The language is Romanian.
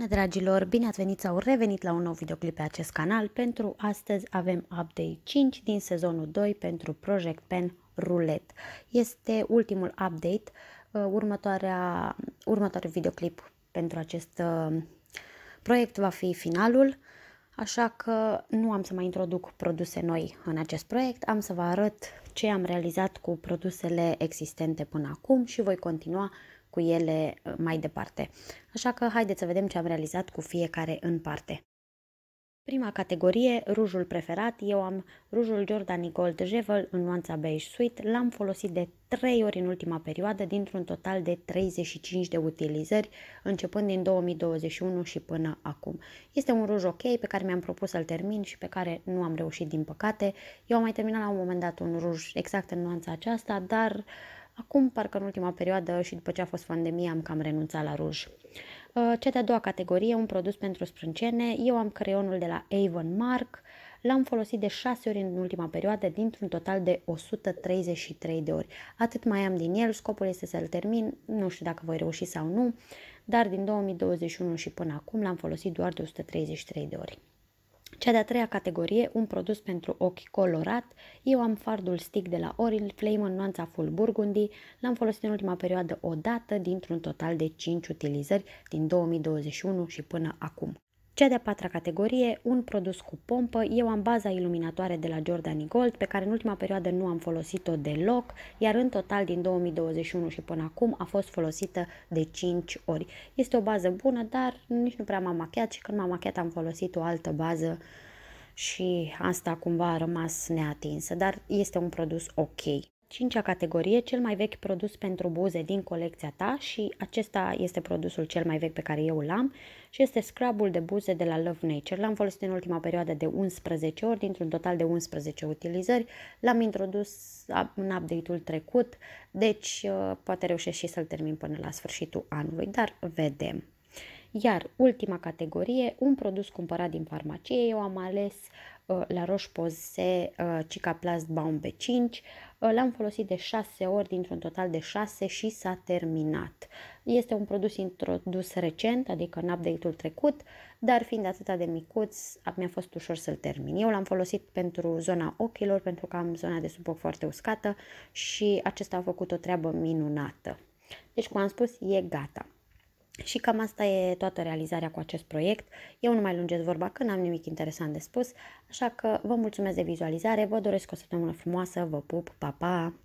Bună dragilor, bine ați venit sau revenit la un nou videoclip pe acest canal. Pentru astăzi avem update 5 din sezonul 2 pentru Project Pen Roulette. Este ultimul update, uh, următoarea, următorul videoclip pentru acest uh, proiect va fi finalul, așa că nu am să mai introduc produse noi în acest proiect, am să vă arăt ce am realizat cu produsele existente până acum și voi continua cu ele uh, mai departe. Așa că haideți să vedem ce am realizat cu fiecare în parte. Prima categorie, rujul preferat, eu am rujul Jordani Gold Jevel în nuanța beige sweet, l-am folosit de 3 ori în ultima perioadă dintr-un total de 35 de utilizări începând din 2021 și până acum. Este un ruj ok pe care mi-am propus să-l termin și pe care nu am reușit din păcate. Eu am mai terminat la un moment dat un ruj exact în nuanța aceasta, dar uh, Acum, parcă în ultima perioadă și după ce a fost pandemia, am cam renunțat la ruj. Uh, cea de-a doua categorie, un produs pentru sprâncene. Eu am creionul de la Avon Mark. L-am folosit de 6 ori în ultima perioadă, dintr-un total de 133 de ori. Atât mai am din el, scopul este să-l termin, nu știu dacă voi reuși sau nu, dar din 2021 și până acum l-am folosit doar de 133 de ori. Cea de-a treia categorie, un produs pentru ochi colorat. Eu am fardul stick de la Oril Flame în nuanța full burgundy. L-am folosit în ultima perioadă o dată dintr-un total de 5 utilizări din 2021 și până acum. Cea de-a patra categorie, un produs cu pompă. Eu am baza iluminatoare de la Jordani Gold, pe care în ultima perioadă nu am folosit-o deloc, iar în total din 2021 și până acum a fost folosită de 5 ori. Este o bază bună, dar nici nu prea m-am machiat și când m-am machiat am folosit o altă bază și asta cumva a rămas neatinsă, dar este un produs ok. Cincea categorie, cel mai vechi produs pentru buze din colecția ta și acesta este produsul cel mai vechi pe care eu îl am și este scrubul de buze de la Love Nature. L-am folosit în ultima perioadă de 11 ori, dintr-un total de 11 utilizări. L-am introdus în update-ul trecut, deci uh, poate reușesc și să-l termin până la sfârșitul anului, dar vedem. Iar ultima categorie, un produs cumpărat din farmacie. Eu am ales uh, la Roche-Posay uh, Cica Plast Baum B5, L-am folosit de 6 ori dintr-un total de 6 și s-a terminat. Este un produs introdus recent, adică în update-ul trecut, dar fiind atât de micuț, mi-a fost ușor să-l termin. Eu l-am folosit pentru zona ochilor, pentru că am zona de sub ochi foarte uscată și acesta a făcut o treabă minunată. Deci, cum am spus, e gata. Și cam asta e toată realizarea cu acest proiect. Eu nu mai lungesc vorba că n-am nimic interesant de spus, așa că vă mulțumesc de vizualizare, vă doresc o săptămână frumoasă, vă pup, pa, pa!